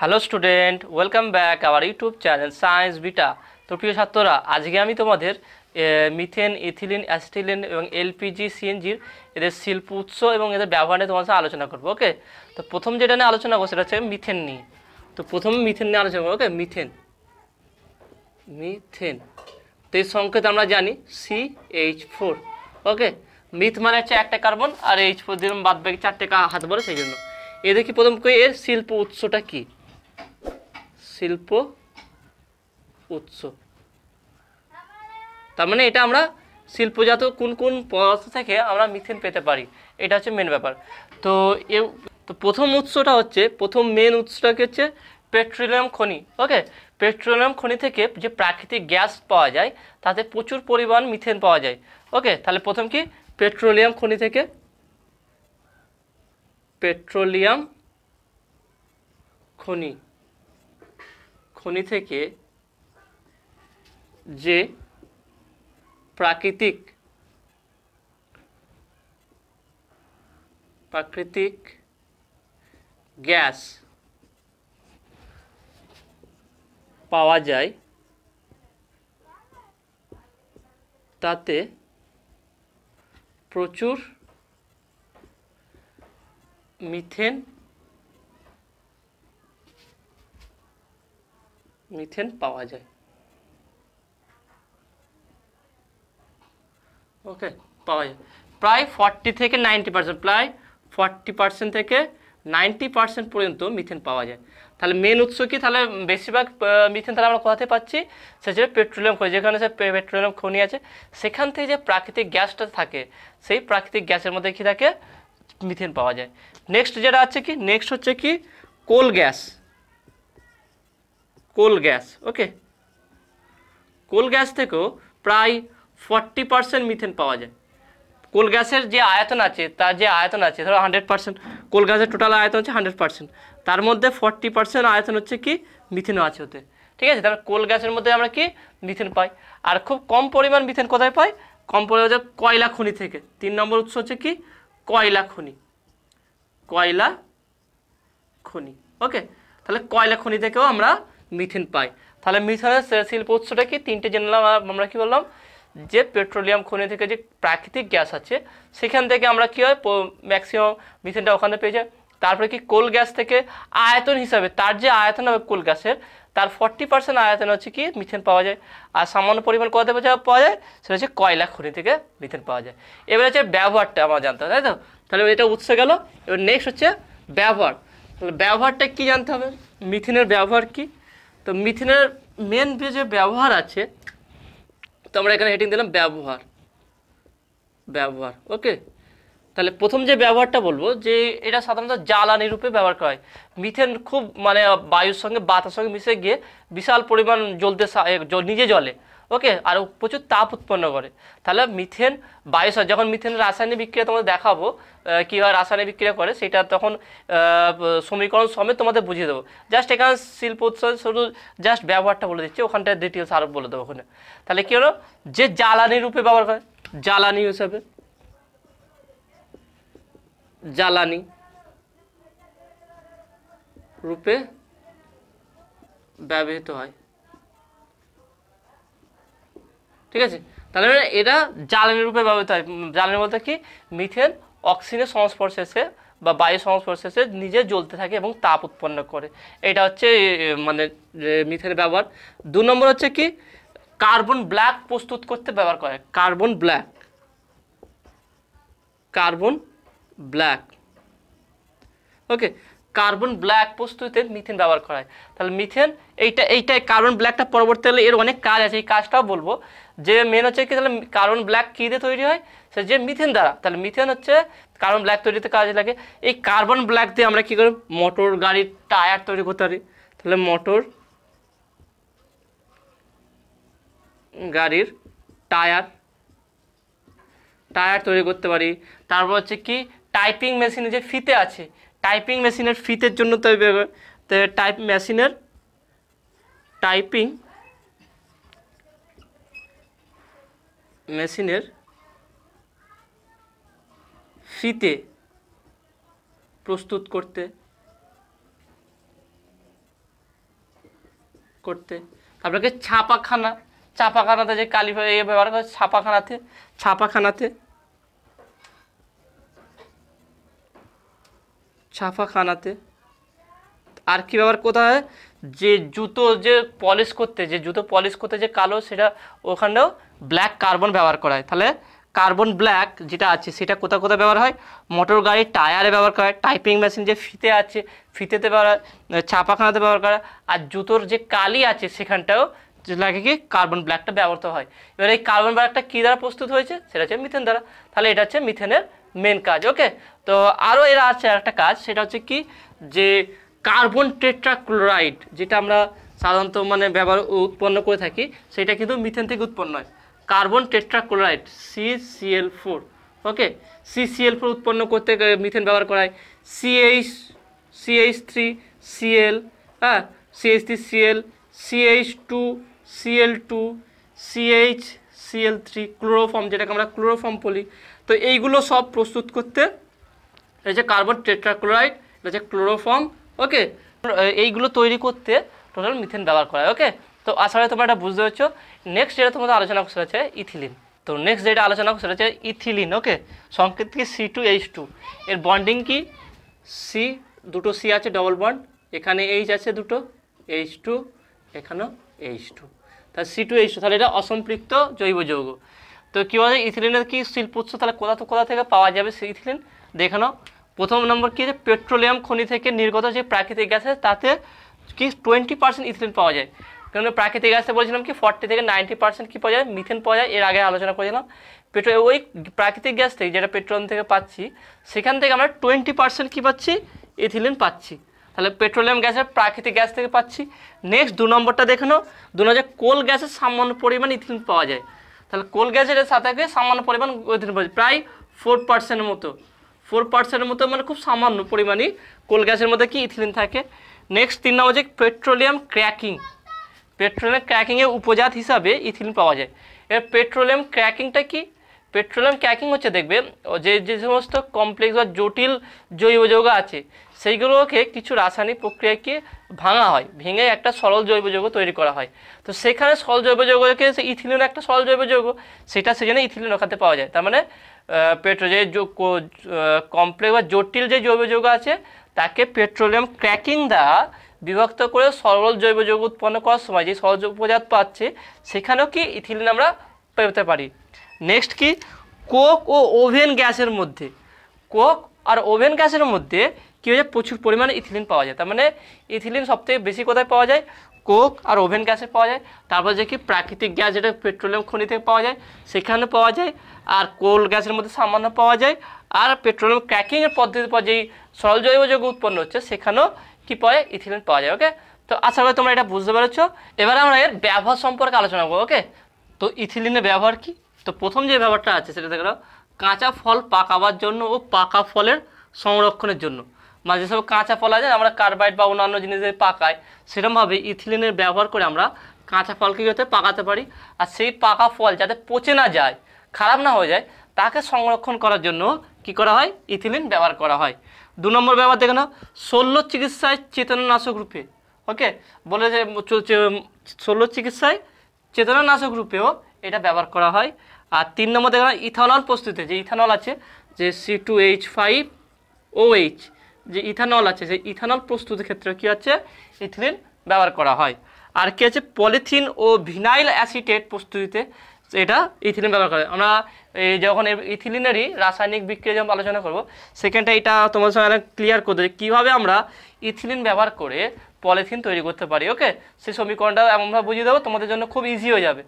hello student welcome back our YouTube channel science beta তো প্রিয় ছাত্ররা আজকে আমি তোমাদের মিথেন ইথিলিন অ্যাস্টিলিন এবং এলপিজি সিএনজির এদের শিল্প উৎস এবং এদের ব্যবহার নিয়ে তোমার সাথে আলোচনা করবো ওকে তো প্রথম যেটা নিয়ে আলোচনা করবো সেটা হচ্ছে মিথেন নিয়ে তো প্রথম মিথেন নিয়ে আলোচনা করবো ওকে মিথেন মিথেন তো এই সংকেত আমরা জানি সি এইচ ফোর ওকে মিথ মানে হচ্ছে একটা কার্বন আর এইচ ফোর দিলাম বাদ বাকি চারটে হাত বলে সেই জন্য এদের কি প্রথম এর শিল্প উৎসটা কী শিল্প উৎস তার মানে এটা আমরা শিল্পজাত কোন কোন পদার্থ থেকে আমরা মিথেন পেতে পারি এটা হচ্ছে মেন ব্যাপার তো এ তো প্রথম উৎসটা হচ্ছে প্রথম মেন উৎসটাকে হচ্ছে পেট্রোলিয়াম খনি ওকে পেট্রোলিয়াম খনি থেকে যে প্রাকৃতিক গ্যাস পাওয়া যায় তাতে প্রচুর পরিমাণ মিথেন পাওয়া যায় ওকে তাহলে প্রথম কি পেট্রোলিয়াম খনি থেকে পেট্রোলিয়াম খনি খনি থেকে যে প্রাকৃতিক প্রাকৃতিক গ্যাস পাওয়া যায় তাতে প্রচুর মিথেন মিথেন পাওয়া যায় ওকে পাওয়া যায় প্রায় ফর্টি থেকে নাইনটি পার্সেন্ট প্রায় ফর্টি পার্সেন্ট থেকে নাইনটি পার্সেন্ট পর্যন্ত মিথেন পাওয়া যায় তাহলে মেন উৎস কি তাহলে বেশিরভাগ মিথেন তাহলে আমরা কোথাতে পাচ্ছি সেটা পেট্রোলিয়াম খনি যেখানে সে পেট্রোলিয়াম খনি আছে সেখান থেকে যে প্রাকৃতিক গ্যাসটা থাকে সেই প্রাকৃতিক গ্যাসের মধ্যে কি থাকে মিথেন পাওয়া যায় নেক্সট যেটা আছে কি নেক্সট হচ্ছে কি coal gas coal gas okay coal gas থেকেও প্রায় ফর্টি পার্সেন্ট মিথেন পাওয়া যায় কোল গ্যাসের যে আয়তন আছে তার যে আয়তন আছে ধরো হান্ড্রেড পারসেন্ট কোল গ্যাসের টোটাল আয়তন হচ্ছে হান্ড্রেড পারসেন্ট তার মধ্যে ফর্টি পার্সেন্ট আয়তন হচ্ছে কি মিথেনও আছে ওতে ঠিক আছে তাহলে কোল গ্যাসের মধ্যে আমরা কি মিথেন পাই আর খুব কম পরিমাণ মিথেন কোথায় পাই কম পরিমাণ কয়লা খনি থেকে তিন নম্বর উৎস হচ্ছে কি কয়লা খনি কয়লা খনি ওকে তাহলে কয়লা খনি থেকেও আমরা মিথেন পাই তাহলে মিথানের শিল্প উৎসটা কি তিনটে জানলাম আমরা কি বললাম যে পেট্রোলিয়াম খনি থেকে যে প্রাকৃতিক গ্যাস আছে সেখান থেকে আমরা কী হয় ম্যাক্সিমাম মিথেনটা ওখানে পেয়ে যাই তারপরে কি কোল গ্যাস থেকে আয়তন হিসাবে তার যে আয়তন হবে কোল গ্যাসের তার ফর্টি পার্সেন্ট আয়তন হচ্ছে কি মিথেন পাওয়া যায় আর সামান্য পরিমাণ কত পাওয়া যায় সেটা হচ্ছে কয়লা খনি থেকে মিথেন পাওয়া যায় এবার হচ্ছে ব্যবহারটা আমার জানতে হবে তাই তো তাহলে এটা উৎস গেল এবার নেক্সট হচ্ছে ব্যবহার তাহলে ব্যবহারটা কি জানতে হবে মিথেনের ব্যবহার কী তো মিথেনের মেন যে ব্যবহার আছে তো আমরা এখানে হেডিং দিলাম ব্যবহার ব্যবহার ওকে তাহলে প্রথম যে ব্যবহারটা বলবো যে এটা সাধারণত জ্বালানি রূপে ব্যবহার করা হয় মিথেন খুব মানে বায়ুর সঙ্গে বাতাসের সঙ্গে মিশে গিয়ে বিশাল পরিমাণ জ্বলতে নিজে জলে ওকে আর প্রচুর তাপ উৎপন্ন করে তাহলে মিথেন বায়োসর যখন মিথেন রাসায়নিক বিক্রিয়া তোমাদের দেখাবো কীভাবে রাসায়নিক বিক্রিয়া করে সেটা তখন সমীকরণ সমেত তোমাদের বুঝিয়ে দেবো জাস্ট এখানে শিল্প উৎসব শুধু জাস্ট ব্যবহারটা বলে দিচ্ছি ওখানটা ডিটেলস আরও বলে দেবো ওখানে তাহলে কী হলো যে জ্বালানি রূপে ব্যবহার করে জ্বালানি হিসাবে জ্বালানি রূপে ব্যবহৃত হয় ঠিক আছে তাহলে এরা জ্বালানি রূপে ব্যবহৃত হয় জ্বালানি বলতে কি মিথেন অক্সিজেনের সংস্পর্শে এসে বা বায়ু সংস্পর্শে এসে নিজে জ্বলতে থাকে এবং তাপ উৎপন্ন করে এটা হচ্ছে মানে মিথেন ব্যবহার দু নম্বর হচ্ছে কি কার্বন ব্ল্যাক প্রস্তুত করতে ব্যবহার করে carbon black carbon black okay carbon black প্রস্তুতিতে মিথেন ব্যবহার করা হয় তাহলে মিথেন এইটা এইটাই কার্বন ব্ল্যাকটা পরবর্তীকালে এর অনেক কাজ আছে এই কাজটাও বলবো যে মেন হচ্ছে কি তাহলে কার্বন ব্ল্যাক কী দিয়ে তৈরি হয় সে যে মিথেন দ্বারা তাহলে মিথেন হচ্ছে কার্বন ব্ল্যাক তৈরিতে কাজে লাগে এই কার্বন ব্ল্যাক দিয়ে আমরা কী করি মোটর গাড়ির টায়ার তৈরি করতে পারি তাহলে মোটর গাড়ির টায়ার টায়ার তৈরি করতে পারি তারপর হচ্ছে কি টাইপিং মেশিনে যে ফিতে আছে টাইপিং মেশিনের ফিতের জন্য তো টাইপ মেশিনের টাইপিং মেশিনের ফিতে প্রস্তুত করতে করতে আপনাকে ছাপাখানা ছাপাখানাতে যে কালি ব্যবহার করে ছাপাখানাতে ছাপাখানাতে খানাতে আর কি ব্যবহার কোথায় যে জুতো যে পলিশ করতে যে জুতো পলিশ করতে যে কালো সেটা ওখানেও ব্ল্যাক কার্বন ব্যবহার করা হয় তাহলে কার্বন ব্ল্যাক যেটা আছে সেটা কোথাও কোথাও ব্যবহার হয় মোটর গাড়ির টায়ারে ব্যবহার করা হয় টাইপিং মেশিন যে ফিতে আছে ফিতেতে ব্যবহার ছাপাখানাতে ব্যবহার করা আর জুতোর যে কালি আছে সেখানটাও লাগে কি কার্বন ব্ল্যাকটা ব্যবহৃত হয় এবার এই কার্বন ব্ল্যাকটা কী দ্বারা প্রস্তুত হয়েছে সেটা হচ্ছে মিথেন দ্বারা তাহলে এটা হচ্ছে মিথেনের মেন কাজ ওকে তো আরও এরা আছে একটা কাজ সেটা হচ্ছে কি যে কার্বন টেট্রাক্লোরাইড যেটা আমরা সাধারণত মানে ব্যবহার উৎপন্ন করে থাকি সেটা কিন্তু মিথেন থেকে উৎপন্ন হয় carbon tetrachloride C CL four okay C L four উৎপন্ন করতে মিথেন ব্যবহার করা হয় সিএইচ সিএইচ থ্রি সিএল হ্যাঁ CH three CL CH two CL two CH CL three chloroform যেটাকে আমরা ক্লোরোফর্ম বলি তো এইগুলো সব প্রস্তুত করতে এই যে কার্বন টেট্রাক্লোরাইড এটা হচ্ছে ক্লোরোফর্ম ওকে এইগুলো তৈরি করতে টোটাল মিথেন ব্যবহার করা হয় ওকে তো আশা করি তোমরা এটা বুঝতে পারছ নেক্সট যেটা তোমাদের আলোচনা করতে হচ্ছে ইথিলিন তো নেক্সট যেটা আলোচনা করতে হচ্ছে ইথিলিন ওকে সংকেত কি সি টু এইচ টু এর বন্ডিং কি সি দুটো সি আছে ডবল বন্ড এখানে এইচ আছে দুটো এইচ টু এখানেও এইচ টু তাহলে সি টু এইচ তাহলে এটা অসম্পৃক্ত জৈব যৌগ তো কী বলা যায় ইথিলিনের কি শিল্প উৎস তাহলে কোথা কোথা থেকে পাওয়া যাবে সেই ইথিলিন দেখানো প্রথম নম্বর কী যে পেট্রোলিয়াম খনি থেকে নির্গত যে প্রাকৃতিক গ্যাস তাতে কি টোয়েন্টি পার্সেন্ট ইথিলিন পাওয়া যায় কেন প্রাকৃতিক গ্যাসে বলছিলাম কি ফর্টি থেকে নাইনটি পার্সেন্ট কী পাওয়া যায় মিথেন পাওয়া যায় এর আগে আলোচনা করেছিলাম পেট্রোল ওই প্রাকৃতিক গ্যাস থেকে যেটা পেট্রোলিয়াম থেকে পাচ্ছি সেখান থেকে আমরা টোয়েন্টি পার্সেন্ট কী পাচ্ছি ইথিলিন পাচ্ছি তাহলে পেট্রোলিয়াম গ্যাসের প্রাকৃতিক গ্যাস থেকে পাচ্ছি নেক্সট দু নম্বরটা দেখে নাও দু নম্বর কোল গ্যাসের সামান্য পরিমাণ ইথিন পাওয়া যায় তাহলে কোল গ্যাসের সাথে সামান্য পরিমাণ ইথিন পাওয়া যায় প্রায় ফোর পার্সেন্টের মতো ফোর পার্সেন্টের মতো মানে খুব সামান্য পরিমাণই কোল গ্যাসের মধ্যে কি ইথিলিন থাকে নেক্সট তিন নম্বর যে পেট্রোলিয়াম ক্র্যাকিং পেট্রোলিয়াম ক্র্যাকিংয়ের উপজাত হিসাবে ইথিলিন পাওয়া যায় এবার পেট্রোলিয়াম ক্র্যাকিংটা কি পেট্রোলিয়াম ক্র্যাকিং হচ্ছে দেখবে যে যে সমস্ত কমপ্লেক্স বা জটিল জৈব যৌগ আছে সেইগুলোকে কিছু রাসায়নিক প্রক্রিয়াকে ভাঙা হয় ভেঙে একটা সরল জৈব যৌগ তৈরি করা হয় তো সেখানে সরল জৈব যৌগকে সে ইথিলিন একটা সরল জৈব যৌগ সেটা সেখানে ইথিলিন ওখানে পাওয়া যায় তার মানে পেট্রো যে কমপ্লেক্স বা জটিল যে জৈব যৌগ আছে তাকে পেট্রোলিয়াম ক্র্যাকিং দ্বারা বিভক্ত করে সরল জৈব যৌগ উৎপন্ন করার সময় যে সরল উপজাত পাচ্ছে সেখানেও কি ইথিলিন আমরা পেতে পারি নেক্সট কি কোক ও ওভেন গ্যাসের মধ্যে কোক আর ওভেন গ্যাসের মধ্যে কী হয়ে যায় প্রচুর পরিমাণে ইথিলিন পাওয়া যায় তার মানে ইথিলিন সবথেকে বেশি কোথায় পাওয়া যায় কোক আর ওভেন গ্যাসে পাওয়া যায় তারপর যে কি প্রাকৃতিক গ্যাস যেটা পেট্রোলিয়াম খনি থেকে পাওয়া যায় সেখানে পাওয়া যায় আর কোল গ্যাসের মধ্যে সামান্য পাওয়া যায় আর পেট্রোলিয়াম ক্র্যাকিংয়ের পদ্ধতির পর যেই সরল জৈব যৌগ উৎপন্ন হচ্ছে সেখানেও কী পাওয়া যায় ইথিলিন পাওয়া যায় ওকে তো আশা করি তোমরা এটা বুঝতে পেরেছো এবার আমরা এর ব্যবহার সম্পর্কে আলোচনা করবো ওকে তো ইথিলিনের ব্যবহার কি তো প্রথম যে ব্যবহারটা আছে সেটা দেখো কাঁচা ফল পাকাবার জন্য ও পাকা ফলের সংরক্ষণের জন্য মানে যেসব কাঁচা ফল আছে আমরা কার্বাইড বা অন্যান্য জিনিস যদি পাকাই সেরকমভাবে ইথিলিনের ব্যবহার করে আমরা কাঁচা ফলকে কী পাকাতে পারি আর সেই পাকা ফল যাতে পচে না যায় খারাপ না হয়ে যায় তাকে সংরক্ষণ করার জন্য কি করা হয় ইথিলিন ব্যবহার করা হয় দু নম্বর ব্যবহার দেখে না শল্য চিকিৎসায় চেতনানাশক রূপে ওকে বলে যে শল্য চিকিৎসায় চেতনানাশক রূপেও এটা ব্যবহার করা হয় আর তিন নম্বর দেখে না ইথানল প্রস্তুতে যে ইথানল আছে যে C two H five O H যে ইথানল আছে সেই ইথানল প্রস্তুতির ক্ষেত্রে কী হচ্ছে ইথিলিন ব্যবহার করা হয় আর কী আছে পলিথিন ও ভিনাইল অ্যাসিটেট প্রস্তুতিতে এটা ইথিলিন ব্যবহার করে আমরা এই যখন ইথিলিনেরই রাসায়নিক বিক্রিয়া যখন আলোচনা করব সেখানটা এটা তোমার সঙ্গে ক্লিয়ার করে দেবে কীভাবে আমরা ইথিলিন ব্যবহার করে পলিথিন তৈরি করতে পারি ওকে সেই সমীকরণটা এমনভাবে বুঝিয়ে দেবো তোমাদের জন্য খুব ইজি হয়ে যাবে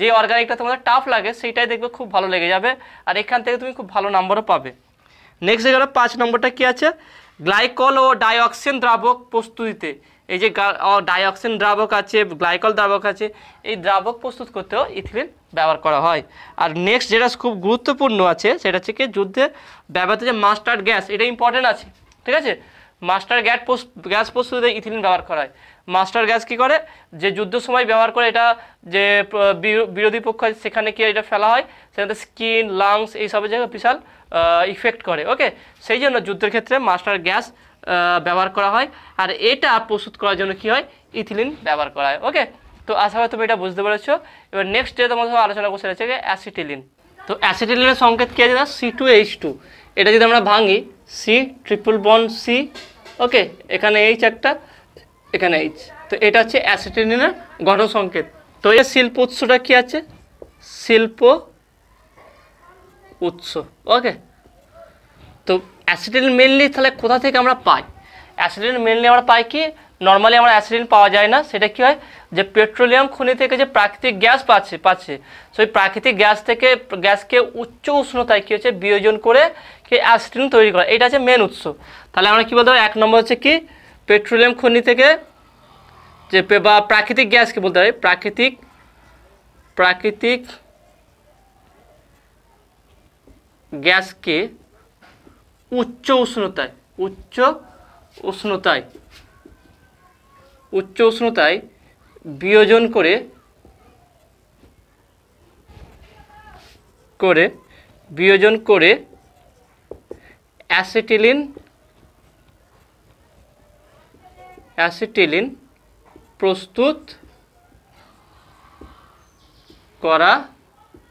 যে অর্গানিকটা তোমাদের টাফ লাগে সেইটাই দেখবে খুব ভালো লেগে যাবে আর এখান থেকে তুমি খুব ভালো নম্বরও পাবে নেক্সট এখানে পাঁচ নম্বরটা কী আছে গ্লাইকল ও ডাইঅক্সিন দ্রাবক প্রস্তুতিতে এই যে ডাইঅক্সিন দ্রাবক আছে গ্লাইকল দ্রাবক আছে এই দ্রাবক প্রস্তুত করতেও ইথিলিন ব্যবহার করা হয় আর নেক্সট যেটা খুব গুরুত্বপূর্ণ আছে সেটা হচ্ছে কি যুদ্ধে ব্যবহৃত যে মাস্টার্ড গ্যাস এটা ইম্পর্টেন্ট আছে ঠিক আছে মাস্টার গ্যাট গ্যাস প্রস্তুতিতে ইথিলিন ব্যবহার করা হয় মাস্টার গ্যাস কি করে যে যুদ্ধ সময় ব্যবহার করে এটা যে বিরোধী পক্ষ সেখানে কি এটা ফেলা হয় সেখানে স্কিন লাংস এইসবের জায়গায় বিশাল ইফেক্ট করে ওকে সেই জন্য যুদ্ধের ক্ষেত্রে মাস্টার গ্যাস ব্যবহার করা হয় আর এটা প্রস্তুত করার জন্য কি হয় ইথিলিন ব্যবহার করা হয় ওকে তো আশা করি তুমি এটা বুঝতে পেরেছো এবার নেক্সট ডে তোমার সঙ্গে আলোচনা করতে চাইছে অ্যাসিটিলিন তো অ্যাসিটিলিনের সংকেত কী আছে সি টু এইচ টু এটা যদি আমরা ভাঙি C triple bond C okay এখানে এইচ একটা এখানে এইচ তো এটা হচ্ছে অ্যাসিটিনের সংকেত তো এর শিল্প উৎসটা কি আছে শিল্প উৎস ওকে তো অ্যাসিডিন মেনলি তাহলে কোথা থেকে আমরা পাই অ্যাসিডিন মেনলি আমরা পাই কি নর্মালি আমরা অ্যাসিডিন পাওয়া যায় না সেটা কি হয় যে পেট্রোলিয়াম খনি থেকে যে প্রাকৃতিক গ্যাস পাচ্ছে পাচ্ছে সেই প্রাকৃতিক গ্যাস থেকে গ্যাসকে উচ্চ উষ্ণতায় কী হচ্ছে বিয়োজন করে কি তৈরি করা এটা হচ্ছে মেন উৎস তাহলে আমরা কী বলতে এক নম্বর হচ্ছে কি পেট্রোলিয়াম খনি থেকে যে বা প্রাকৃতিক গ্যাসকে বলতে পারি প্রাকৃতিক প্রাকৃতিক গ্যাসকে উচ্চ উষ্ণতায় উচ্চ উষ্ণতায় উচ্চ উষ্ণতায় বিয়োজন করে করে বিয়োজন করে অ্যাসিটিলিন অ্যাসিটিলিন প্রস্তুত করা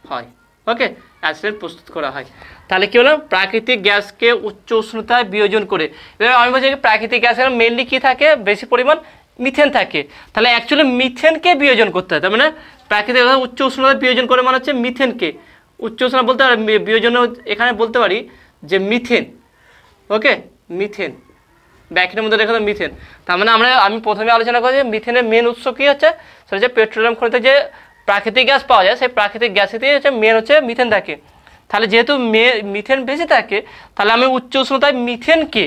হয় ওকে অ্যাসিড প্রস্তুত করা হয় তাহলে কী হলো প্রাকৃতিক গ্যাসকে উচ্চ উষ্ণতায় বিয়োজন করে এবার আমি বলছি প্রাকৃতিক গ্যাসের মেনলি কী থাকে বেশি পরিমাণ মিথেন থাকে তাহলে অ্যাকচুয়ালি মিথেনকে বিয়োজন করতে হয় তার মানে প্রাকৃতিক গ্যাস উচ্চ উষ্ণতায় বিয়োজন করে মানে হচ্ছে মিথেনকে উচ্চ উষ্ণতা বলতে বিয়োজন এখানে বলতে পারি যে মিথেন ওকে মিথেন ব্যাকেটের মধ্যে লেখা মিথেন তার মানে আমরা আমি প্রথমে আলোচনা করি যে মিথেনের মেন উৎস কী হচ্ছে সেটা হচ্ছে পেট্রোলিয়াম খনিতে যে প্রাকৃতিক গ্যাস পাওয়া যায় সেই প্রাকৃতিক গ্যাসেতেই হচ্ছে মেন হচ্ছে মিথেন থাকে তাহলে যেহেতু মে মিথেন বেশি থাকে তাহলে আমি উচ্চ উষ্ণতায় মিথেনকে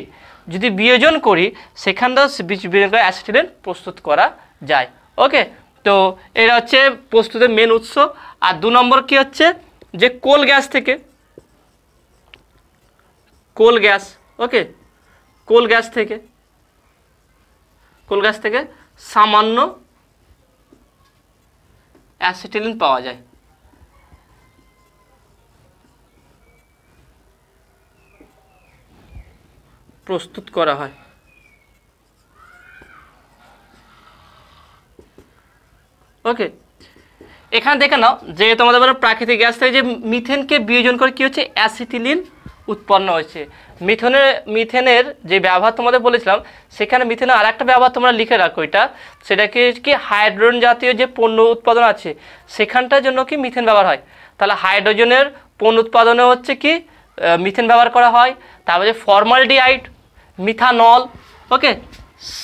যদি বিয়োজন করি সেখান থেকে অ্যাসিটিলেন প্রস্তুত করা যায় ওকে তো এটা হচ্ছে প্রস্তুতের মেন উৎস আর দু নম্বর কি হচ্ছে যে কোল গ্যাস থেকে কোল গ্যাস ওকে কোল গ্যাস থেকে কোল গ্যাস থেকে সামান্য অ্যাসিটিলিন পাওয়া যায় প্রস্তুত করা হয় ওকে এখানে দেখে নাও যে তোমাদের প্রাকৃতিক গ্যাস থেকে যে মিথেনকে বিয়োজন করে কি হচ্ছে অ্যাসিটিলিন উৎপন্ন হয়েছে মিথনের মিথেনের যে ব্যবহার তোমাদের বলেছিলাম সেখানে মিথেনের আর একটা ব্যবহার তোমরা লিখে রাখো এটা সেটাকে কি হাইড্রোজেন জাতীয় যে পণ্য উৎপাদন আছে সেখানটার জন্য কি মিথেন ব্যবহার হয় তাহলে হাইড্রোজেনের পণ্য উৎপাদনে হচ্ছে কি মিথেন ব্যবহার করা হয় তারপরে যে ডিআইট methanol okay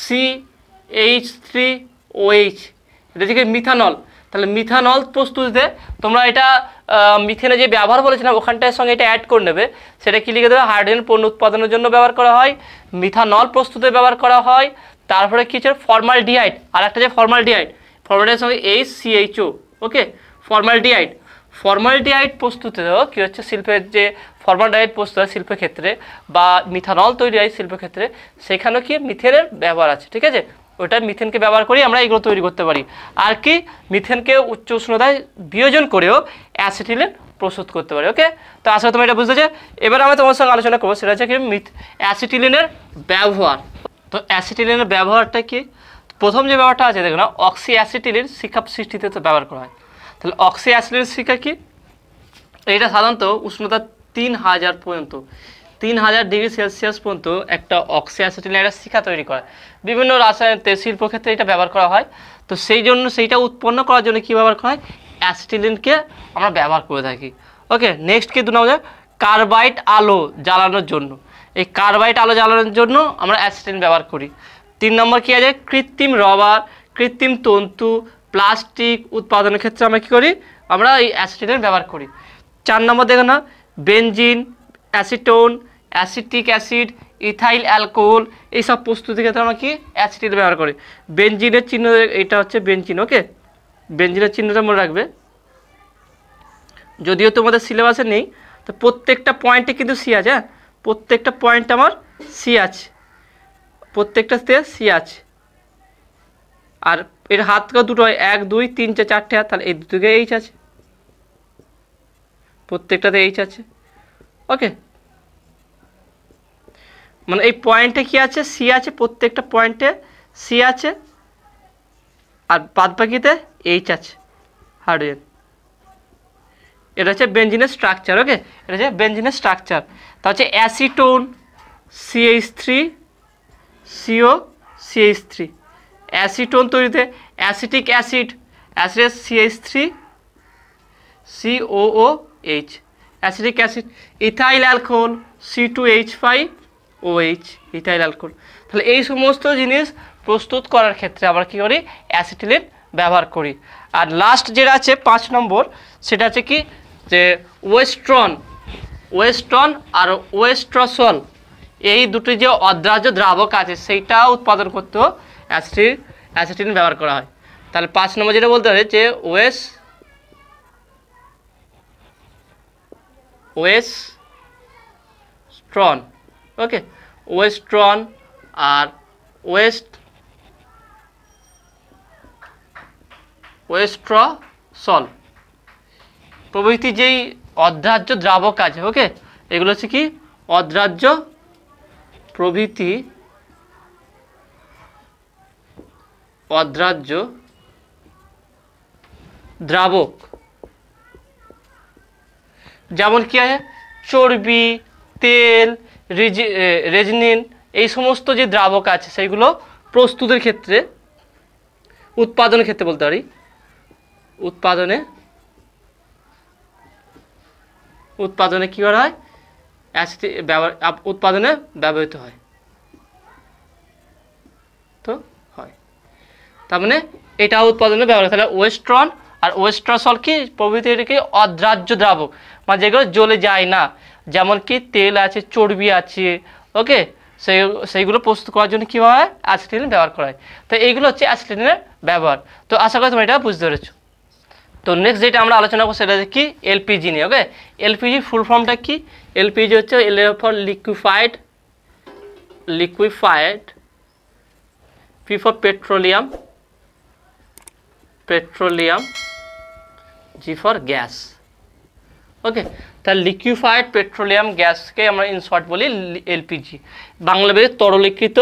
C H three OH এটা যে মিথানল তাহলে মিথানল প্রস্তুতিতে তোমরা এটা মিথেনে যে ব্যবহার বলেছিলাম ওখানটার সঙ্গে এটা অ্যাড করে নেবে সেটা কি লিখে দেবে হাইড্রোজেন পণ্য উৎপাদনের জন্য ব্যবহার করা হয় মিথানল প্রস্তুতে ব্যবহার করা হয় তারপরে কী ছিল ফর্মাল ডিহাইড আর একটা যে ফর্মাল ডিহাইড ফর্মালের সঙ্গে H CHO okay formaldehyde formaldehyde প্রস্তুতেও কী হচ্ছে শিল্পের যে ফর্মাল ডাইড প্রস্তুত হয় শিল্পের ক্ষেত্রে বা মিথানল তৈরি হয় শিল্পের ক্ষেত্রে সেখানেও কি মিথেনের ব্যবহার আছে ঠিক আছে ওটা মিথেনকে ব্যবহার করে আমরা এগুলো তৈরি করতে পারি আর কি মিথেনকে উচ্চ উষ্ণতায় বিয়োজন করেও অ্যাসিটিলিন প্রস্তুত করতে পারি ওকে তো আসলে তুমি এটা বুঝতে যে এবার আমি তোমার সঙ্গে আলোচনা করবো সেটা হচ্ছে কি মিথ অ্যাসিটিলিনের ব্যবহার তো অ্যাসিটিলিনের ব্যবহারটা কি প্রথম যে ব্যবহারটা আছে দেখো না অক্সি অ্যাসিটিলিন শিক্ষা সৃষ্টিতে তো ব্যবহার করা হয় তাহলে অক্সি অ্যাসিটিলিন শিক্ষা কি এটা সাধারণত উষ্ণতা তিন হাজার পর্যন্ত তিন হাজার ডিগ্রি সেলসিয়াস পর্যন্ত একটা অক্সিয়াসিটিনের একটা শিখা তৈরি করে বিভিন্ন রাসায়নিক শিল্প ক্ষেত্রে এটা ব্যবহার করা হয় তো সেই জন্য সেইটা উৎপন্ন করার জন্য কী ব্যবহার করা হয় অ্যাসিটিলিনকে আমরা ব্যবহার করে থাকি ওকে নেক্সট কি দু নম্বর কার্বাইড আলো জ্বালানোর জন্য এই কার্বাইট আলো জ্বালানোর জন্য আমরা অ্যাসিটিলিন ব্যবহার করি তিন নম্বর কী আছে কৃত্রিম রবার কৃত্রিম তন্তু প্লাস্টিক উৎপাদনের ক্ষেত্রে আমরা কী করি আমরা এই অ্যাসিটিলিন ব্যবহার করি চার নম্বর দেখে না benzene acetone acetic acid ethyl alcohol এইসব প্রস্তুতি ক্ষেত্রে আমরা কি অ্যাসিড ব্যবহার করি বেঞ্জিনের চিহ্ন এটা হচ্ছে বেঞ্জিন ওকে বেঞ্জিনের চিহ্নটা মনে রাখবে যদিও তোমাদের সিলেবাসে নেই তো প্রত্যেকটা পয়েন্টে কিন্তু সি আছে হ্যাঁ প্রত্যেকটা পয়েন্ট আমার সি আছে প্রত্যেকটাতে সি আছে আর এর হাতটা দুটো হয় এক দুই তিন চার চারটে হাত তাহলে এই দুটোকে এইচ আছে প্রত্যেকটাতে এইচ আছে ওকে মানে এই পয়েন্টে কি আছে সি আছে প্রত্যেকটা পয়েন্টে সি আছে আর বাদবাকিতে এইচ আছে হাইড্রোজেন এটা হচ্ছে বেঞ্জিনের স্ট্রাকচার ওকে এটা হচ্ছে বেঞ্জিনের স্ট্রাকচার তা হচ্ছে acetone CH three CO CH three acetone তৈরিতে acetic acid acid CH three COO H acetic acid ethyl alcohol C two H five OH ethyl alcohol তাহলে এই সমস্ত জিনিস প্রস্তুত করার ক্ষেত্রে আমরা কী করি অ্যাসিটিলিন ব্যবহার করি আর লাস্ট যেটা আছে পাঁচ নম্বর সেটা হচ্ছে কি যে ওয়েস্ট্রন ওয়েস্ট্রন আর ওয়েস্ট্রসল এই দুটি যে অদ্রাজ্য দ্রাবক আছে সেইটা উৎপাদন করতেও অ্যাসিটি অ্যাসিটিন ব্যবহার করা হয় তাহলে পাঁচ নম্বর যেটা বলতে হবে যে ওয়েস ওয়েস্ট্রন ওকে ওয়েস্ট্রন আর ওয়েস্ট ওয়েস্ট্র সল প্রভৃতি যেই অধ্রাহ্য দ্রাবক আছে ওকে এগুলো হচ্ছে কি অদ্রাহ্য প্রভৃতি অদ্রাহ্য দ্রাবক যেমন কি আছে চর্বি তেল রিজি রেজনিন এই সমস্ত যে দ্রাবক আছে সেইগুলো প্রস্তুতের ক্ষেত্রে উৎপাদনের ক্ষেত্রে বলতে পারি উৎপাদনে উৎপাদনে কী করা হয় অ্যাসিড ব্যবহার উৎপাদনে ব্যবহৃত হয় তো হয় তার মানে এটা উৎপাদনে ব্যবহার তাহলে ওয়েস্ট্রন আর ওয়েস্ট্রাসল কি প্রভৃতি অদ্রাজ্য দ্রাবক মানে যেগুলো জ্বলে যায় না যেমন কি তেল আছে চর্বি আছে ওকে সেই সেইগুলো প্রস্তুত করার জন্য কী হয় অ্যাসিটিলিন ব্যবহার করা হয় তো এইগুলো হচ্ছে অ্যাসিটিলিনের ব্যবহার তো আশা করি তোমরা এটা বুঝতে পেরেছো তো নেক্সট যেটা আমরা আলোচনা করবো সেটা কি এলপিজি নিয়ে ওকে এলপিজি ফুল ফর্মটা কি এলপিজি হচ্ছে L for liquefied liquefied P for petroleum petroleum G for gas okay তাহলে লিকুইফাইড পেট্রোলিয়াম গ্যাসকে আমরা ইন শর্ট বলি এলপিজি বাংলা তরলীকৃত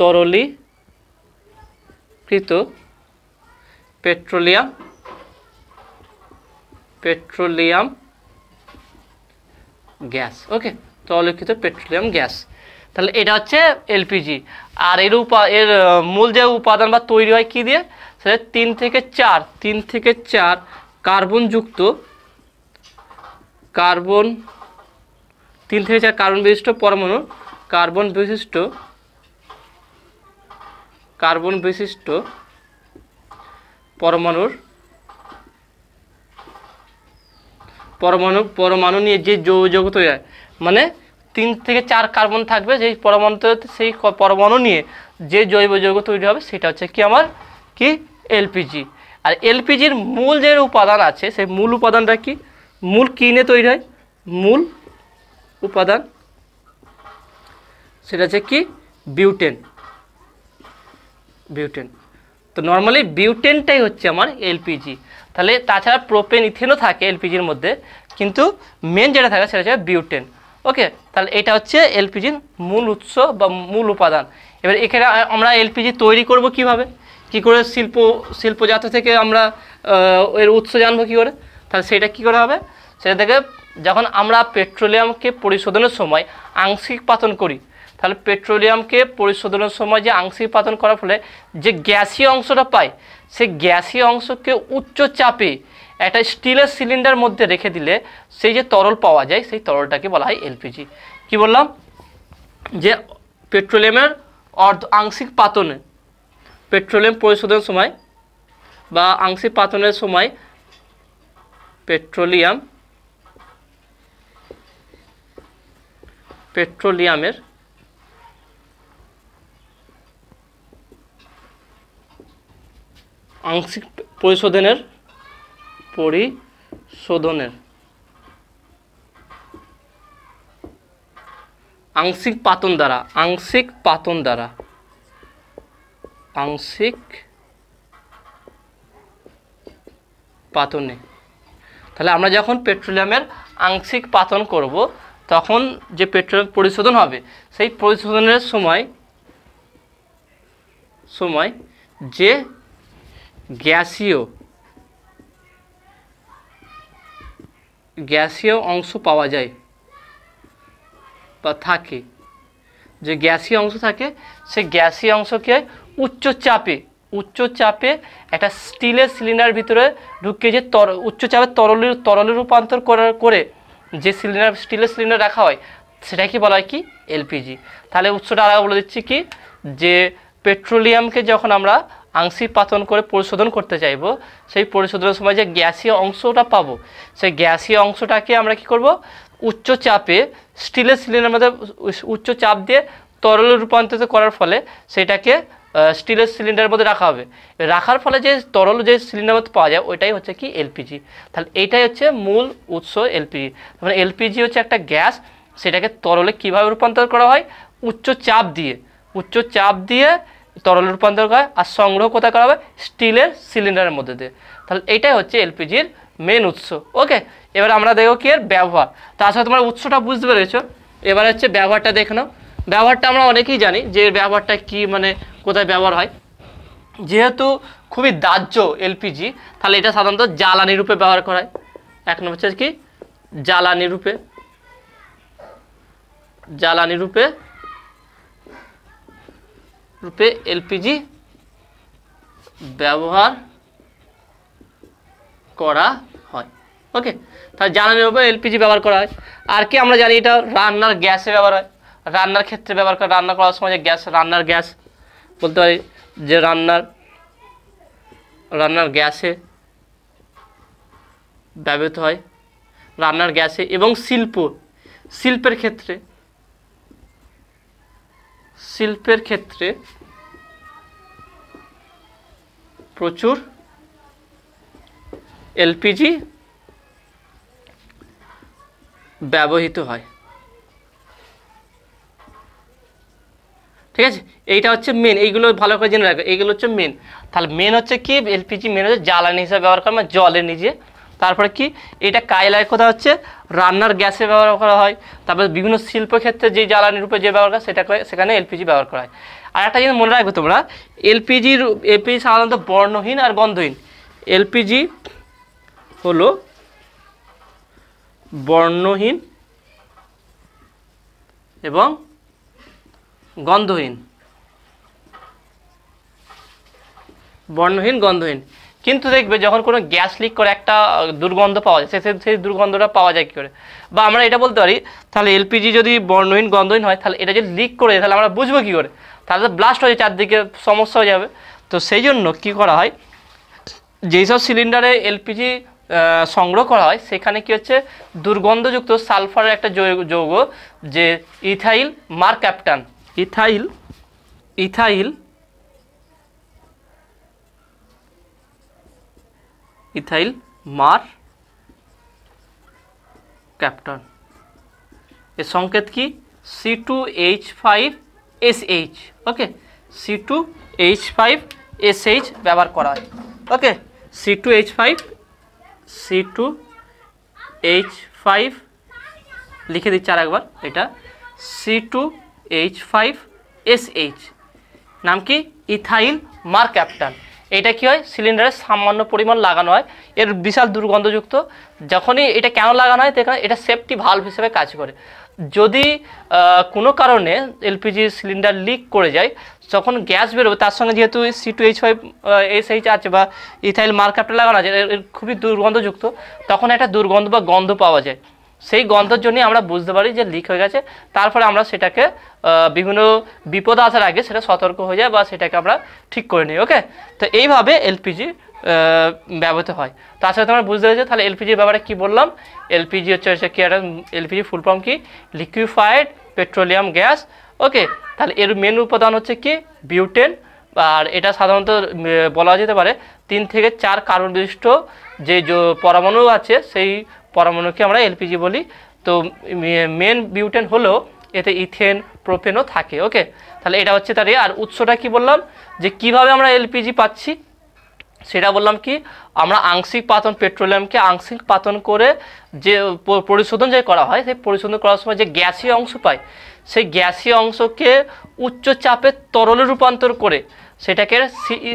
তরলীকৃত পেট্রোলিয়াম পেট্রোলিয়াম গ্যাস ওকে তরলীকৃত পেট্রোলিয়াম গ্যাস তাহলে এটা হচ্ছে এলপিজি আর এর উপা এর মূল যে উপাদান বা তৈরি হয় কী দিয়ে সেটা তিন থেকে চার তিন থেকে চার কার্বনযুক্ত কার্বন তিন থেকে চার কার্বন বিশিষ্ট পরমাণু কার্বন বিশিষ্ট কার্বন বিশিষ্ট পরমাণুর পরমাণু পরমাণু নিয়ে যে যৌযৌগ তৈরি হয় মানে তিন থেকে চার কার্বন থাকবে যেই পরমাণুতে সেই পরমাণু নিয়ে যে জৈব যৌগ তৈরি হবে সেটা হচ্ছে কি আমার কি এলপিজি আর এলপিজির মূল যে উপাদান আছে সেই মূল উপাদানটা কি মূল কী নিয়ে তৈরি হয় মূল উপাদান সেটা হচ্ছে কি বিউটেন বিউটেন তো নর্মালি বিউটেনটাই হচ্ছে আমার এলপিজি তাহলে তাছাড়া প্রোপেন ইথেনও থাকে এলপিজির মধ্যে কিন্তু মেন যেটা থাকে সেটা হচ্ছে বিউটেন ওকে তাহলে এটা হচ্ছে এলপিজির মূল উৎস বা মূল উপাদান এবার এখানে আমরা এলপিজি তৈরি করব কিভাবে কি করে শিল্প শিল্পজাত থেকে আমরা এর উৎস জানবো কী করে তাহলে সেটা কি করে হবে সেটা থেকে যখন আমরা পেট্রোলিয়ামকে পরিশোধনের সময় আংশিক পাতন করি তাহলে পেট্রোলিয়ামকে পরিশোধনের সময় যে আংশিক পাতন করার ফলে যে গ্যাসীয় অংশটা পায় সেই গ্যাসীয় অংশকে উচ্চ চাপে একটা স্টিলের সিলিন্ডার মধ্যে রেখে দিলে সেই যে তরল পাওয়া যায় সেই তরলটাকে বলা হয় এলপিজি কি বললাম যে পেট্রোলিয়ামের অর্ধ আংশিক পাতনে পেট্রোলিয়াম পরিশোধনের সময় বা আংশিক পাতনের সময় পেট্রোলিয়াম পেট্রোলিয়ামের আংশিক পরিশোধনের পরিশোধনের আংশিক পাতন দ্বারা আংশিক পাতন দ্বারা আংশিক পাতনে তাহলে আমরা যখন পেট্রোলিয়ামের আংশিক পাতন করব তখন যে পেট্রোলিয়াম পরিশোধন হবে সেই পরিশোধনের সময় সময় যে গ্যাসীয় গ্যাসীয় অংশ পাওয়া যায় বা থাকে যে গ্যাসীয় অংশ থাকে সে গ্যাসীয় অংশকে উচ্চ চাপে উচ্চ চাপে একটা স্টিলের সিলিন্ডার ভিতরে ঢুকিয়ে যে তর উচ্চ চাপে তরলের তরলে রূপান্তর করার করে যে সিলিন্ডার স্টিলের সিলিন্ডার রাখা হয় সেটাকে বলা হয় কি এলপিজি তাহলে উৎসটা আলাদা বলে দিচ্ছি কি যে পেট্রোলিয়ামকে যখন আমরা আংশিক পাতন করে পরিশোধন করতে চাইব সেই পরিশোধনের সময় যে গ্যাসীয় অংশটা পাবো সেই গ্যাসীয় অংশটাকে আমরা কি করব উচ্চ চাপে স্টিলের সিলিন্ডার মধ্যে উচ্চ চাপ দিয়ে তরলে রূপান্তরিত করার ফলে সেটাকে স্টিলের সিলিন্ডারের মধ্যে রাখা হবে রাখার ফলে যে তরল যে সিলিন্ডার মধ্যে পাওয়া যায় ওইটাই হচ্ছে কি এলপিজি তাহলে এইটাই হচ্ছে মূল উৎস এলপিজি মানে এলপিজি হচ্ছে একটা গ্যাস সেটাকে তরলে কিভাবে রূপান্তর করা হয় উচ্চ চাপ দিয়ে উচ্চ চাপ দিয়ে তরল রূপান্তর করা আর সংগ্রহ কোথায় করা হবে স্টিলের সিলিন্ডারের মধ্যে দিয়ে তাহলে এইটাই হচ্ছে এলপিজির মেন উৎস ওকে এবার আমরা দেখো কি এর ব্যবহার তার সাথে উৎসটা বুঝতে পেরেছো এবার হচ্ছে ব্যবহারটা দেখে নাও ব্যবহারটা আমরা অনেকেই জানি যে ব্যবহারটা কি মানে কোথায় ব্যবহার হয় যেহেতু খুবই দাহ্য এলপিজি তাহলে এটা সাধারণত জ্বালানি রূপে ব্যবহার করা হয় এক নম্বর হচ্ছে কি জ্বালানি রূপে জ্বালানি রূপে রূপে এলপিজি ব্যবহার করা হয় ওকে তাহলে জ্বালানির রূপে এলপিজি ব্যবহার করা হয় আর কি আমরা জানি এটা রান্নার গ্যাসে ব্যবহার হয় রান্নার ক্ষেত্রে ব্যবহার করা রান্না করার সময় যে গ্যাস রান্নার গ্যাস বলতে পারি যে রান্নার রান্নার গ্যাসে ব্যবহৃত হয় রান্নার গ্যাসে এবং শিল্প শিল্পের ক্ষেত্রে শিল্পের ক্ষেত্রে প্রচুর এলপিজি ব্যবহৃত হয় ঠিক আছে এইটা হচ্ছে মেন এইগুলো ভালো করে জেনে রাখবে এইগুলো হচ্ছে মেন তাহলে মেন হচ্ছে কি এলপিজি মেন হচ্ছে জ্বালানি হিসাবে ব্যবহার করা মানে জলের নিজে তারপরে কি এটা কায়লায় কোথাও হচ্ছে রান্নার গ্যাসে ব্যবহার করা হয় তারপরে বিভিন্ন শিল্প ক্ষেত্রে যে জ্বালানি রূপে যে ব্যবহার করা সেটা সেখানে এলপিজি ব্যবহার করা হয় আর একটা জিনিস মনে রাখবে তোমরা এলপিজির এলপিজি সাধারণত বর্ণহীন আর গন্ধহীন এলপিজি হলো বর্ণহীন এবং গন্ধহীন বর্ণহীন গন্ধহীন কিন্তু দেখবে যখন কোনো গ্যাস লিক করে একটা দুর্গন্ধ পাওয়া যায় সে সেই দুর্গন্ধটা পাওয়া যায় কী করে বা আমরা এটা বলতে পারি তাহলে এলপিজি যদি বর্ণহীন গন্ধহীন হয় তাহলে এটা যদি লিক করে তাহলে আমরা বুঝবো কী করে তাহলে তো ব্লাস্ট হয়ে চারদিকে সমস্যা হয়ে যাবে তো সেই জন্য কী করা হয় যেই সব সিলিন্ডারে এলপিজি সংগ্রহ করা হয় সেখানে কি হচ্ছে দুর্গন্ধযুক্ত সালফারের একটা যৌগ যে ethyl mercaptan ethyl ethyl ethyl mercaptan এর সংকেত কি C two H five S H okay C two H five S H ব্যবহার করা হয় okay C two H five C two H five লিখে দিচ্ছি আর একবার এটা C two H five S H নাম কি ইথাইল মার্ক্যাপ্টান এটা কি হয় সিলিন্ডারে সামান্য পরিমাণ লাগানো হয় এর বিশাল দুর্গন্ধযুক্ত যখনই এটা কেন লাগানো হয় দেখেন এটা সেফটি ভালভ হিসেবে কাজ করে যদি কোনো কারণে এলপিজি সিলিন্ডার লিক করে যায় যখন গ্যাস বেরোবে তার সঙ্গে যেহেতু C two H five S H আছে বা ইথাইল মার্কাপটা লাগানো আছে খুবই দুর্গন্ধযুক্ত তখন একটা দুর্গন্ধ বা গন্ধ পাওয়া যায় সেই গন্ধর জন্যই আমরা বুঝতে পারি যে লিক হয়ে গেছে তারপরে আমরা সেটাকে বিভিন্ন বিপদ আসার আগে সেটা সতর্ক হয়ে যায় বা সেটাকে আমরা ঠিক করে নিই ওকে তো এইভাবে এলপিজি ব্যবহৃত হয় তাছাড়া তোমরা বুঝতে পেরেছো তাহলে এলপিজির ব্যাপারে কী বললাম এলপিজি হচ্ছে হচ্ছে কি একটা এলপিজি ফুল ফর্ম কি লিকুইফাইড পেট্রোলিয়াম গ্যাস ওকে তাহলে এর মেন উপাদান হচ্ছে কি বিউটেন আর এটা সাধারণত বলা যেতে পারে তিন থেকে চার কার্বন বিশিষ্ট যে পরমাণু আছে সেই পরমাণুকে আমরা এলপিজি বলি তো মেন বিউটেন হলো এতে ইথেন প্রোপেনও থাকে ওকে তাহলে এটা হচ্ছে তার আর উৎসটা কি বললাম যে কিভাবে আমরা এলপিজি পাচ্ছি সেটা বললাম কি আমরা আংশিক পাতন পেট্রোলিয়ামকে আংশিক পাতন করে যে পরিশোধন যে করা হয় সেই পরিশোধন করার সময় যে গ্যাসীয় অংশ পায় সেই গ্যাসীয় অংশকে উচ্চ চাপে তরলে রূপান্তর করে সেটাকে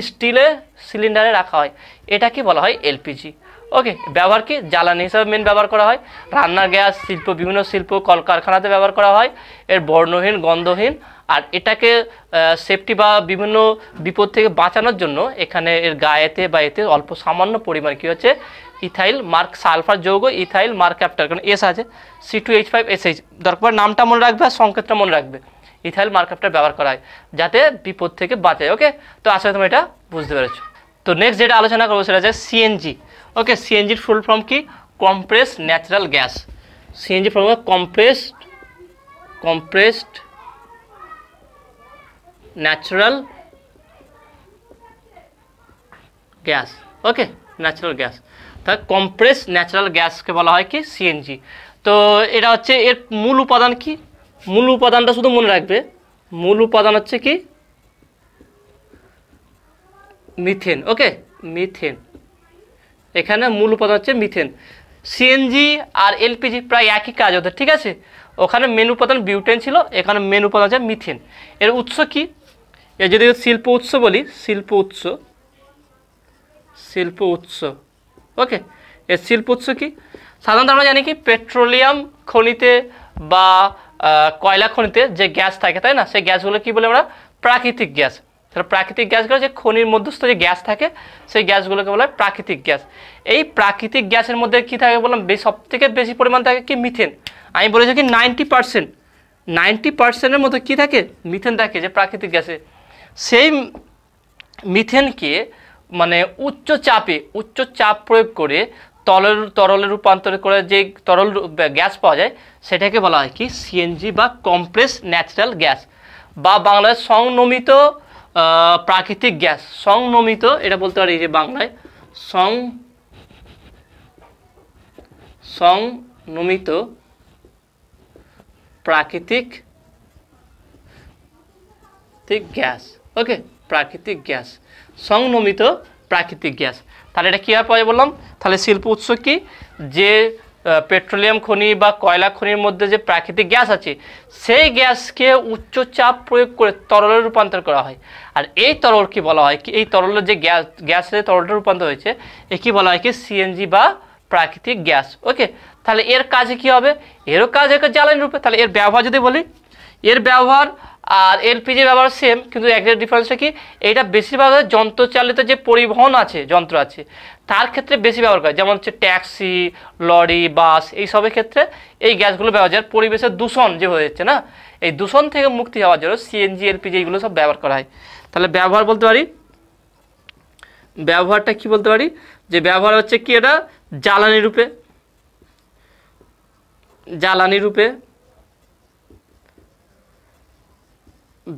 স্টিলে সিলিন্ডারে রাখা হয় এটাকে বলা হয় এলপিজি ওকে ব্যবহার কি জ্বালানি হিসাবে মেন ব্যবহার করা হয় রান্নার গ্যাস শিল্প বিভিন্ন শিল্প কলকারখানাতে ব্যবহার করা হয় এর বর্ণহীন গন্ধহীন আর এটাকে সেফটি বা বিভিন্ন বিপদ থেকে বাঁচানোর জন্য এখানে এর গায়েতে বা এতে অল্প সামান্য পরিমাণ কী হচ্ছে ইথাইল মার্ক সালফার যৌগ ইথাইল মার্ক ক্যাপ্টার কারণ এস আছে C two H five S H দরকার নামটা মনে রাখবে আর সংকেতটা মনে রাখবে ইথাইল ক্যাপ্টার ব্যবহার করা হয় যাতে বিপদ থেকে বাঁচায় ওকে তো আসলে তুমি এটা বুঝতে পেরেছো তো নেক্সট যেটা আলোচনা করবো সেটা হচ্ছে সিএনজি ওকে সিএনজির ফুল ফর্ম কি compressed natural gas CNG form compressed compressed natural gas okay natural gas তা কম্প্রেস ন্যাচারাল গ্যাসকে বলা হয় কি সিএনজি তো এটা হচ্ছে এর মূল উপাদান কি মূল উপাদানটা শুধু মনে রাখবে মূল উপাদান হচ্ছে কি মিথেন ওকে মিথেন এখানে মূল উপাদান হচ্ছে মিথেন সিএনজি আর এলপিজি প্রায় একই কাজ ওদের ঠিক আছে ওখানে মেন উপাদান বিউটেন ছিল এখানে মেন উপাদান হচ্ছে মিথেন এর উৎস কি এর যদি শিল্প উৎস বলি শিল্প উৎস শিল্প উৎস ওকে এর শিল্প উৎস কি সাধারণত আমরা জানি কি পেট্রোলিয়াম খনিতে বা কয়লা খনিতে যে গ্যাস থাকে তাই না সেই গ্যাসগুলো কি বলে আমরা প্রাকৃতিক গ্যাস তাহলে প্রাকৃতিক গ্যাসগুলো যে খনির মধ্যস্থ যে গ্যাস থাকে সেই গ্যাসগুলোকে বলা হয় প্রাকৃতিক গ্যাস এই প্রাকৃতিক গ্যাসের মধ্যে কি থাকে বললাম সব থেকে বেশি পরিমাণ থাকে কি মিথেন আমি বলেছি কি নাইনটি পার্সেন্ট নাইনটি পার্সেন্টের মধ্যে কী থাকে মিথেন থাকে যে প্রাকৃতিক গ্যাসে সেই মিথেনকে মানে উচ্চ চাপে উচ্চ চাপ প্রয়োগ করে তলের তরলে রূপান্তর করে যে তরল গ্যাস পাওয়া যায় সেটাকে বলা হয় কি সিএনজি বা কম্প্রেস ন্যাচারাল গ্যাস বা বাংলায় সংনমিত প্রাকৃতিক গ্যাস সংনমিত এটা বলতে পারি যে বাংলায় সং সংনমিত প্রাকৃতিক গ্যাস ওকে প্রাকৃতিক গ্যাস সংনমিত প্রাকৃতিক গ্যাস তাহলে এটা কী আর পরে বললাম তাহলে শিল্প উৎস কি যে পেট্রোলিয়াম খনি বা কয়লা খনির মধ্যে যে প্রাকৃতিক গ্যাস আছে সেই গ্যাসকে উচ্চ চাপ প্রয়োগ করে তরলে রূপান্তর করা হয় আর এই তরলকে বলা হয় কি এই তরলের যে গ্যাস গ্যাসের তরলটা রূপান্তর হয়েছে একে বলা হয় কি সিএনজি বা প্রাকৃতিক গ্যাস ওকে তাহলে এর কাজে কি হবে এরও কাজ একটা জ্বালানি রূপে তাহলে এর ব্যবহার যদি বলি এর ব্যবহার আর এলপিজি ব্যবহার সেম কিন্তু একটা ডিফারেন্সটা কি এটা বেশিরভাগ যন্ত্রচালিত যে পরিবহন আছে যন্ত্র আছে তার ক্ষেত্রে বেশি ব্যবহার করে যেমন হচ্ছে ট্যাক্সি লরি বাস এইসবের ক্ষেত্রে এই গ্যাসগুলো ব্যবহার যায় পরিবেশের দূষণ যে হয়ে যাচ্ছে না এই দূষণ থেকে মুক্তি হওয়ার জন্য সিএনজি এলপিজি এইগুলো সব ব্যবহার করা হয় তাহলে ব্যবহার বলতে পারি ব্যবহারটা কি বলতে পারি যে ব্যবহার হচ্ছে কি এটা জ্বালানি রূপে জ্বালানি রূপে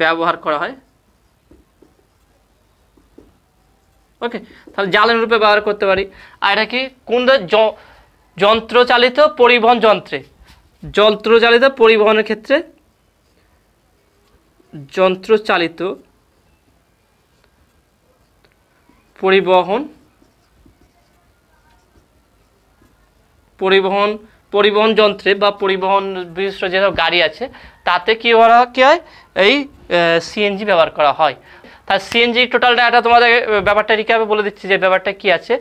ব্যবহার করা হয় ওকে তাহলে জ্বালানি রূপে ব্যবহার করতে পারি আর এটা কি কোন যন্ত্রচালিত পরিবহন যন্ত্রে যন্ত্রচালিত পরিবহনের ক্ষেত্রে যন্ত্রচালিত পরিবহন পরিবহন পরিবহন যন্ত্রে বা পরিবহন বিশিষ্ট যেসব গাড়ি আছে তাতে কী করা কী হয় এই সিএনজি ব্যবহার করা হয় তার সিএনজি টোটালটা এটা তোমাদের ব্যাপারটা রিকাবে বলে দিচ্ছি যে ব্যাপারটা কি আছে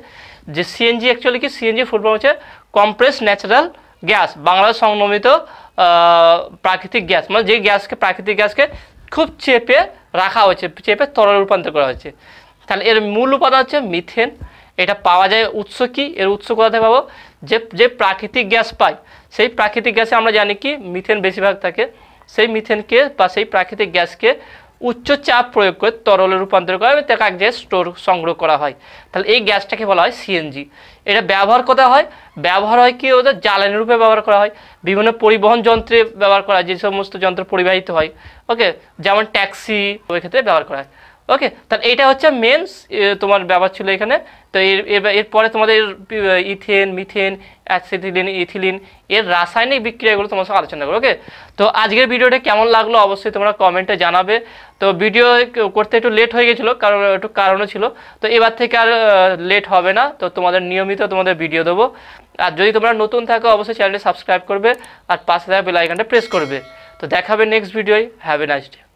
যে সিএনজি অ্যাকচুয়ালি কি সিএনজি ফুটবল হচ্ছে কম্প্রেস ন্যাচারাল গ্যাস বাংলার সংনমিত প্রাকৃতিক গ্যাস মানে যে গ্যাসকে প্রাকৃতিক গ্যাসকে খুব চেপে রাখা হয়েছে চেপে তরল রূপান্তর করা হয়েছে তাহলে এর মূল উপাদান হচ্ছে মিথেন এটা পাওয়া যায় উৎস কী এর উৎস কোথা থেকে পাবো যে যে প্রাকৃতিক গ্যাস পাই সেই প্রাকৃতিক গ্যাসে আমরা জানি কি মিথেন বেশিরভাগ থাকে সেই মিথেনকে বা সেই প্রাকৃতিক গ্যাসকে উচ্চ চাপ প্রয়োগ করে তরলে রূপান্তর করা এবং তাকে এক জায়গায় স্টোর সংগ্রহ করা হয় তাহলে এই গ্যাসটাকে বলা হয় সিএনজি এটা ব্যবহার করা হয় ব্যবহার হয় কি ওদের জ্বালানি রূপে ব্যবহার করা হয় বিভিন্ন পরিবহন যন্ত্রে ব্যবহার করা যে সমস্ত যন্ত্র পরিবাহিত হয় ওকে যেমন ট্যাক্সি ওই ক্ষেত্রে ব্যবহার করা হয় ওকে তাহলে এইটা হচ্ছে মেন তোমার ব্যাপার ছিল এখানে তো এরপরে তোমাদের ইথেন মিথেন অ্যাসিথিলিন ইথিলিন এর রাসায়নিক বিক্রিয়াগুলো তোমার সঙ্গে আলোচনা করো ওকে তো আজকের ভিডিওটা কেমন লাগলো অবশ্যই তোমরা কমেন্টে জানাবে তো ভিডিও করতে একটু লেট হয়ে গেছিলো কারণ একটু কারণও ছিল তো এবার থেকে আর লেট হবে না তো তোমাদের নিয়মিত তোমাদের ভিডিও দেবো আর যদি তোমরা নতুন থাকো অবশ্যই চ্যানেলটি সাবস্ক্রাইব করবে আর পাশে থাকা বেলাইকানটা প্রেস করবে তো দেখাবে নেক্সট ভিডিওয় হ্যাভ এ নাইস ডে